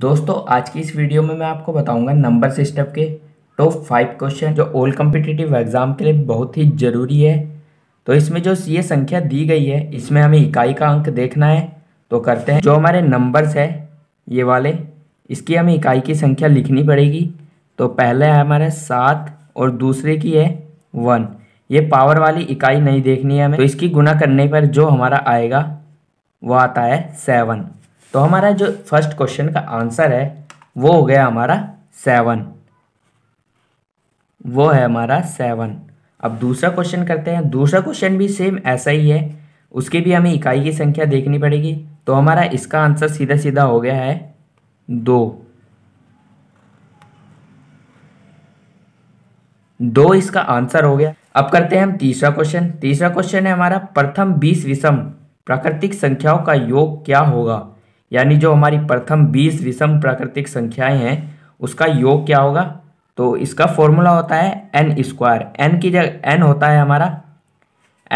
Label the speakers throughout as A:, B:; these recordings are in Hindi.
A: दोस्तों आज की इस वीडियो में मैं आपको बताऊंगा नंबर सिस्टम के टॉप फाइव क्वेश्चन जो ऑल कम्पिटिटिव एग्ज़ाम के लिए बहुत ही ज़रूरी है तो इसमें जो ये संख्या दी गई है इसमें हमें इकाई का अंक देखना है तो करते हैं जो हमारे नंबर्स है ये वाले इसकी हमें इकाई की संख्या लिखनी पड़ेगी तो पहले है हमारे सात और दूसरे की है वन ये पावर वाली इकाई नहीं देखनी है हमें तो इसकी गुना करने पर जो हमारा आएगा वो आता है सेवन तो हमारा जो फर्स्ट क्वेश्चन का आंसर है वो हो गया हमारा सेवन वो है हमारा सेवन अब दूसरा क्वेश्चन करते हैं दूसरा क्वेश्चन भी सेम ऐसा ही है उसकी भी हमें इकाई की संख्या देखनी पड़ेगी तो हमारा इसका आंसर सीधा सीधा हो गया है दो दो इसका आंसर हो गया अब करते हैं हम तीसरा क्वेश्चन तीसरा क्वेश्चन है हमारा प्रथम बीस विषम प्राकृतिक संख्याओं का योग क्या होगा यानी जो हमारी प्रथम बीस विषम प्राकृतिक संख्याएं हैं उसका योग क्या होगा तो इसका फॉर्मूला होता है एन स्क्वायर एन की जगह एन होता है हमारा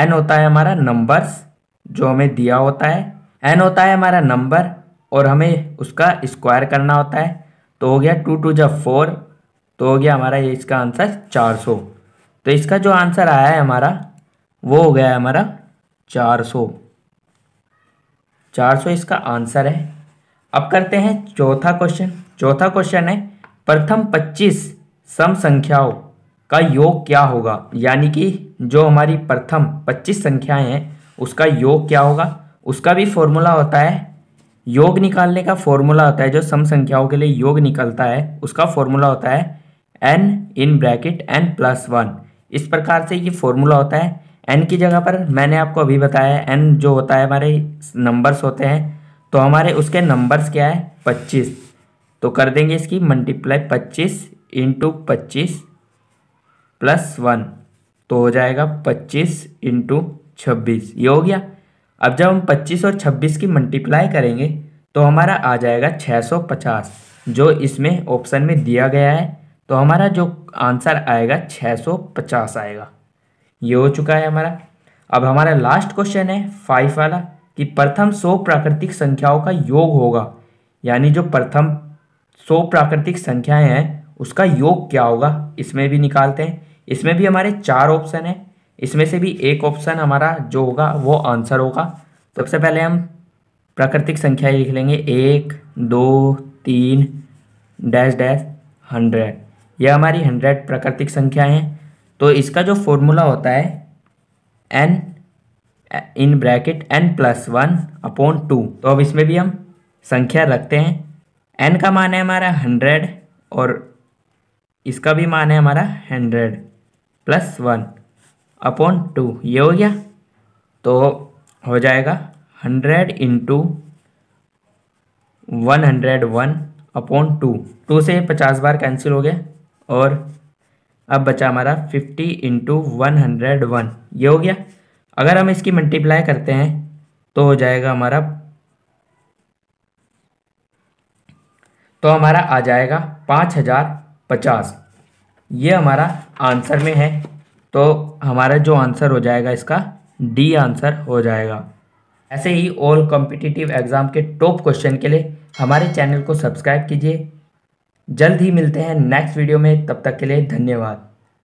A: एन होता है हमारा नंबर्स जो हमें दिया होता है एन होता है हमारा नंबर और हमें उसका स्क्वायर करना होता है तो हो गया टू टू जब फोर तो हो गया हमारा ये इसका आंसर चार सौ तो इसका जो आंसर आया है हमारा वो हो गया है हमारा चार सौ चार सौ इसका आंसर है अब करते हैं चौथा क्वेश्चन चौथा क्वेश्चन है प्रथम पच्चीस सम संख्याओं का योग क्या होगा यानी कि जो हमारी प्रथम पच्चीस संख्याएं हैं उसका योग क्या होगा उसका भी फॉर्मूला होता है योग निकालने का फॉर्मूला होता है जो सम संख्याओं के लिए योग निकलता है उसका फॉर्मूला होता है n in bracket n plus one इस प्रकार से ये फॉर्मूला होता है एन की जगह पर मैंने आपको अभी बताया एन जो होता है हमारे नंबर्स होते हैं तो हमारे उसके नंबर्स क्या है पच्चीस तो कर देंगे इसकी मल्टीप्लाई पच्चीस इंटू पच्चीस प्लस वन तो हो जाएगा पच्चीस इंटू छब्बीस ये हो गया अब जब हम पच्चीस और छब्बीस की मल्टीप्लाई करेंगे तो हमारा आ जाएगा छः सौ पचास जो इसमें ऑप्शन में दिया गया है तो हमारा जो आंसर आएगा छः सौ पचास आएगा ये हो चुका है हमारा अब हमारा लास्ट क्वेश्चन है फाइव वाला कि प्रथम सौ प्राकृतिक संख्याओं का योग होगा यानी जो प्रथम सौ प्राकृतिक संख्याएं हैं उसका योग क्या होगा इसमें भी निकालते हैं इसमें भी हमारे चार ऑप्शन हैं इसमें से भी एक ऑप्शन हमारा जो होगा वो आंसर होगा सबसे पहले हम प्राकृतिक संख्या लिख लेंगे एक दो तीन डैश डैश हंड्रेड यह हमारी हंड्रेड प्राकृतिक संख्याएँ हैं तो इसका जो फॉर्मूला होता है n in bracket n plus one upon two तो अब इसमें भी हम संख्या रखते हैं एन का मान है हमारा हंड्रेड और इसका भी मान है हमारा hundred plus one upon two ये हो गया तो हो जाएगा hundred into one hundred one upon two two से पचास बार कैंसिल हो गया और अब बचा हमारा fifty into one hundred one ये हो गया अगर हम इसकी मल्टीप्लाई करते हैं तो हो जाएगा हमारा तो हमारा आ जाएगा पाँच हज़ार पचास ये हमारा आंसर में है तो हमारा जो आंसर हो जाएगा इसका डी आंसर हो जाएगा ऐसे ही ऑल कॉम्पिटिटिव एग्ज़ाम के टॉप क्वेश्चन के लिए हमारे चैनल को सब्सक्राइब कीजिए जल्द ही मिलते हैं नेक्स्ट वीडियो में तब तक के लिए धन्यवाद